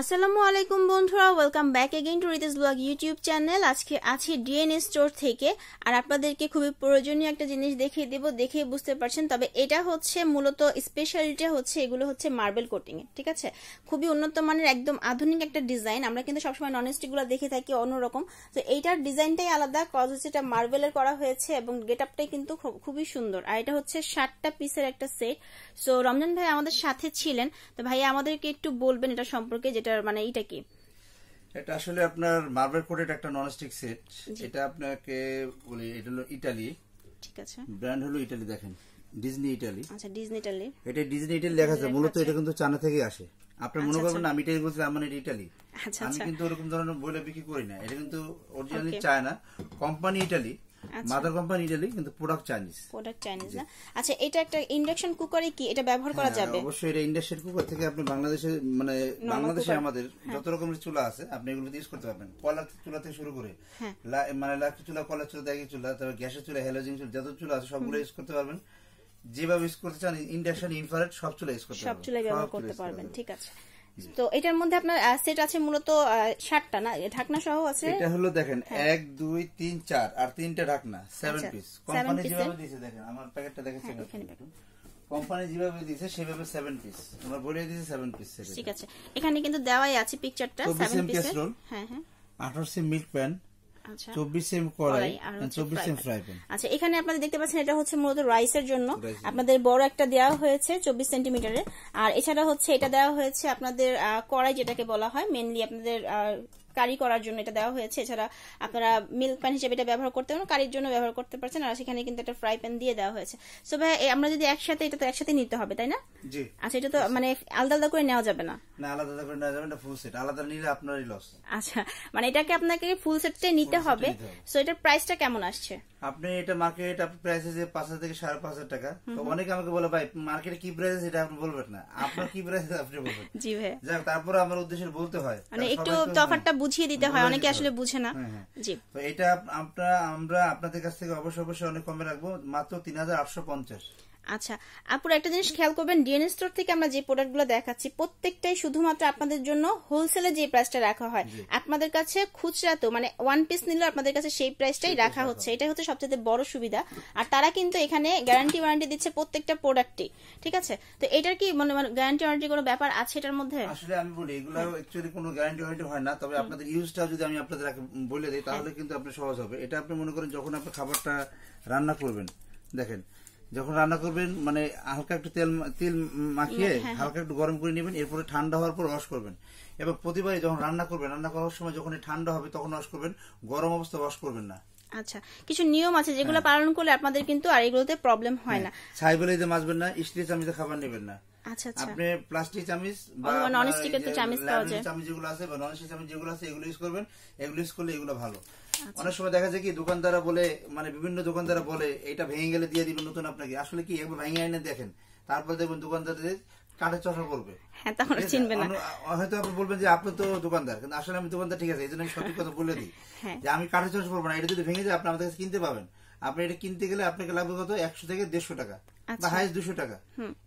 আসসালামু আলাইকুম বন্ধুরা welcome back again to Ritesh blog YouTube channel আজকে আছি ডিএনএ স্টোর থেকে আর আপনাদেরকে খুবই প্রয়োজনীয় একটা জিনিস দেখিয়ে দেব দেখে বুঝতে পারছেন তবে এটা হচ্ছে মূলত স্পেশালিটা হচ্ছে এগুলো হচ্ছে মার্বেল কোটিং ঠিক আছে খুবই উন্নত মানের একদম আধুনিক একটা ডিজাইন আমরা কিন্তু সবসময় ননস্টিকগুলো দেখে থাকি অন্যরকম তো এইটার ডিজাইনটাই আলাদা কজ হচ্ছে এটা মার্বেলের করা হয়েছে এবং গেট আপটাই কিন্তু খুবই সুন্দর আর এটা হচ্ছে ষাটটা পিসের একটা সেট সো রমজান ভাই আমাদের সাথে ছিলেন তো ভাই আমাদেরকে একটু বলবেন এটা সম্পর্কে যেটা এটার মানে এটা কি এটা আসলে আপনার মার্বেল কোটেড একটা ননস্টিক সেট এটা আপনাকে বলি এটা হলো ইটালি ঠিক আছে ব্র্যান্ড হলো ইটালি দেখেন ডিজনি ইটালি আচ্ছা ডিজনি ইতালি এটা ডিজনি ইটালি লেখা আছে মূলত এটা কিন্তু চানা থেকে আসে আপনি মনে আচ্ছা, করবেন আচ্ছা। আমি ইটালি বলছি আমার এটা ইটালি আচ্ছা, আমি কিন্তু ওরকম ধরনের বইলা বিক্রি করি না এটা কিন্তু originally China company Italy mother company Italy কিন্তু প্রোডাক্ট চাইনিজ প্রোডাক্ট চাইনিজ না আচ্ছা এটা একটা ইন্ডাকশন কুকারে কি এটা ব্যবহার করা হ্যাঁ, যাবে অবশ্যই এটা ইন্ডাকশন কুকার থেকে আপনি বাংলাদেশে মানে বাংলাদেশে আমাদের হ্যাঁ। যত রকমের চুলা আছে আপনি এগুলো ইউজ করতে পারবেন কয়লা চুলা থেকে শুরু করে হ্যাঁ। মানে লাকড়ি চুলা কয়লা চুলা দাগি চুলা তারপর গ্যাসের চুলা হ্যালোজিং চুলা যত চুলা আছে সবগুলো ইউজ করতে পারবেন যেভাবে ইউজ করতে চান ইন্ডাকশন ইনফ্রারেড সব চুলা ইউজ করতে পারবেন সব চুলা ব্যবহার করতে পারবেন ঠিক আছে তো এটার মধ্যে আপনার সেট আছে মূলত ষাটটা না ঢাকনা সহ আছে এটা হলো দেখেন হ্যাঁ। এক দুই তিন চার আর তিনটা ঢাকনা সেভেন পিস কোম্পানি যেভাবে দিয়েছে দেখেন আমার প্যাকেটটা দেখেন কোম্পানি হ্যাঁ, যেভাবে দিয়েছে সেভাবে সেভেন পিস আমরা বলে দিয়েছি সেভেন পিস ঠিক আছে এখানে কিন্তু দেওয়াই আছে পিকচারটা সেভেন পিস হ্যাঁ হ্যাঁ আঠারো সি মিল্ক প্যান্ট আচ্ছা। চব্বিশ কড়াই হ্যাঁ, চব্বিশ আচ্ছা এখানে দেখতে পাচ্ছেন এটা হচ্ছে মূলত জন্য আপনাদের বড় একটা দেওয়া হয়েছে চব্বিশ আর এছাড়া হচ্ছে এটা দেওয়া হয়েছে আপনাদের কড়াই যেটাকে বলা হয় মেনলি আপনাদের কারি করার জন্য এটা দেওয়া হয়েছে এছাড়া আপনারা মিল্ক প্যান হিসেবে এটা ব্যবহার করতে পারেন কারির জন্য ব্যবহার করতে পারছেন আর সেখানে কিন্তু একটা ফ্রাই প্যান দিয়ে দেওয়া হয়েছে সো ভাই আমরা যদি একসাথে এটা তো একসাথে নিতে হবে তাই না আচ্ছা এটা তো মানে আলাদা আলাদা করে নেওয়া যাবে না না আলাদা আলাদা করে নেওয়া যাবে না ফুল সেট আলাদা নিলে আপনারই লস আচ্ছা মানে এটাকে আপনাকে ফুল সেটটাই নিতে হবে সো এটার প্রাইসটা কেমন আসছে আপনি এটা মার্কেট আপনি প্রাইস আছে পাঁচ হাজার থেকে সাড়ে পাঁচ হাজার টাকা তো অনেকে আমাকে বলে ভাই মার্কেটে কি প্রাইস এটা আপনি বলবেন না আপনার কি প্রাইস আপনি বলবেন জি ভাই যাক তারপর আমার উদ্দেশ্যে বলতে হয় মানে একটু তফাতটা বুঝিয়ে দিতে হয় অনেকে আসলে বুঝে না হ্যাঁ, হ্যাঁ। জি এটা আমরা আমরা আপনাদের কাছ থেকে অবশ্যই অবশ্যই অনেক কমে রাখবো মাত্র তিন হাজার আটশো পঞ্চাশ আচ্ছা আপুর একটা জিনিস খেয়াল করবেন ডিএনএ স্টোর থেকে আমরা যে প্রোডাক্টগুলো দেখাচ্ছি প্রত্যেকটাই শুধুমাত্র আপনাদের জন্য হোলসেলে যে প্রাইসটা রাখা হয় আপনাদের কাছে খুচরা তো মানে ওয়ান পিস নিলে আপনাদের কাছে সেই প্রাইসটাই রাখা হচ্ছে এটাই হচ্ছে সবচেয়ে বড় সুবিধা আর তারা কিন্তু এখানে গ্যারান্টি ওয়ারেন্টি দিচ্ছে প্রত্যেকটা প্রোডাক্টে ঠিক আছে তো এটার কি মানে গ্যারান্টি মানে ওয়ারেন্টি কোনো ব্যাপার আছে এটার মধ্যে আসলে আমি বলি এগুলো অ্যাকচুয়ালি কোনো গ্যারান্টি ওয়ারেন্টি হয় না তবে আপনাদের ইউজটা যদি আমি আপনাদের বলে দিই তাহলে কিন্তু আপনি সহজ হবে এটা আপনি মনে করেন যখন আপনি খাবারটা রান্না করবেন দেখেন যখন রান্না করবেন মানে হালকা একটু তেল তেল মাখিয়ে হ্যাঁ, হ্যাঁ। হালকা একটু গরম করে নেবেন এরপরে ঠান্ডা হওয়ার পর ওয়াশ করবেন এবং প্রতিবারে যখন রান্না করবেন রান্না করার সময় যখন ঠান্ডা হবে তখন ওয়াশ করবেন গরম অবস্থা ওয়াশ করবেন না আচ্ছা কিছু নিয়ম আছে যেগুলো হ্যাঁ। পালন করলে আপনাদের কিন্তু আর এগুলোতে প্রবলেম হয় না ছাই বলে মাছবেন না স্টিল চামিচে খাবার নেবেন না আচ্ছা, আচ্ছা। আপনি প্লাস্টিক চামিচ বা নন স্টিকের তো চামিচ পাওয়া যায় চামিচ যেগুলো আছে বা নন স্টিক চামিচ যেগুলো আছে এগুলো ইউজ করবেন এগুলো ইউজ করলে এগুলো ভালো আচ্ছা। অনেক সময় দেখা যায় কি দোকানদারা বলে মানে বিভিন্ন দোকানদারা বলে এটা ভেঙে গেলে দিয়ে দিল নতুন আপনাকে আসলে কি একবার ভেঙে এনে দেখেন তারপর দেখবেন দোকানদারদের কাঠের চশমা পড়বে হ্যাঁ, হয়তো আপনি বলবেন যে আপনি তো দোকানদার কিন্তু আসলে আমি দোকানদার ঠিক আছে এই জন্য আমি সঠিক কথা বলে দিই হ্যাঁ। যে আমি কাঠের চশমা করবো না এটা যদি ভেঙে যায় আপনি আমাদের কাছে কিনতে পাবেন আপনি এটা কিনতে গেলে আপনাকে লাগবে কত একশো থেকে দেড়শো টাকা বা আচ্ছা। হাইস্ট দুশো টাকা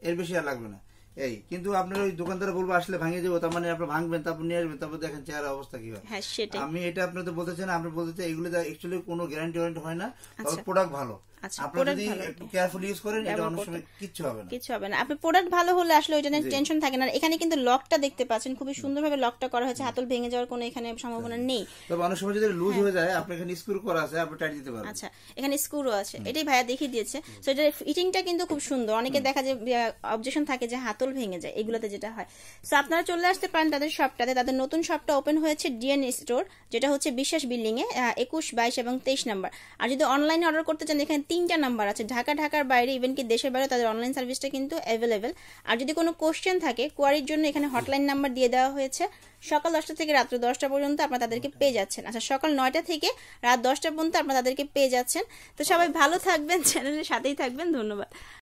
এর বেশি আর লাগবে না এই কিন্তু আপনার ওই দোকানদার বলবো আসলে ভাঙিয়ে দেবো তার মানে আপনি ভাঙবেন তারপর নিয়ে আসবেন তারপর দেখেন চেয়ার অবস্থা কি হয় হ্যাঁ, আমি এটা আপনাদের বলতে চাই না আপনি বলতে চাই এগুলো অ্যাকচুয়ালি কোনো গ্যারান্টি ওয়ারেন্টি হয় না প্রোডাক্ট আচ্ছা। ভালো আচ্ছা, হবে না আপনি প্রোডাক্ট ভালো হলে আসলে ওইটা নিয়ে টেনশন থাকে না এখানে কিন্তু লকটা দেখতে পাচ্ছেন খুবই সুন্দরভাবে লকটা করা হয়েছে হাতল ভেঙে যাওয়ার কোনো এখানে সম্ভাবনা নেই হ্যাঁ। আচ্ছা এখানে আছে এটাই ভাইয়া দেখিয়ে দিয়েছে এটা কিন্তু খুব সুন্দর অনেকে দেখা যায় অবজেকশন থাকে যে হাতল ভেঙে যায় এগুলোতে যেটা হয় আপনারা চলে আসতে পারেন তাদের শপটাতে তাদের নতুন শপটা ওপেন হয়েছে ডিএন স্টোর যেটা হচ্ছে বিশ্বাস বিল্ডিং এ একুশ বাইশ এবং তেইশ নাম্বার আর যদি অনলাইনে অর্ডার করতে চান এখানে তিনটা নাম্বার আছে ঢাকা ঢাকার বাইরে ইভেন কি দেশের বাইরে তাদের অনলাইন সার্ভিসটা কিন্তু অ্যাভেলেবেল আর যদি কোনো কোশ্চেন থাকে কোয়ারির জন্য এখানে হটলাইন নাম্বার দিয়ে দেওয়া হয়েছে সকাল দশটা থেকে রাত্র দশটা পর্যন্ত আপনারা তাদেরকে পেয়ে যাচ্ছেন আচ্ছা সকাল নয়টা থেকে রাত দশটা পর্যন্ত আপনারা তাদেরকে পেয়ে যাচ্ছেন তো সবাই ভালো থাকবেন চ্যানেলের সাথেই থাকবেন ধন্যবাদ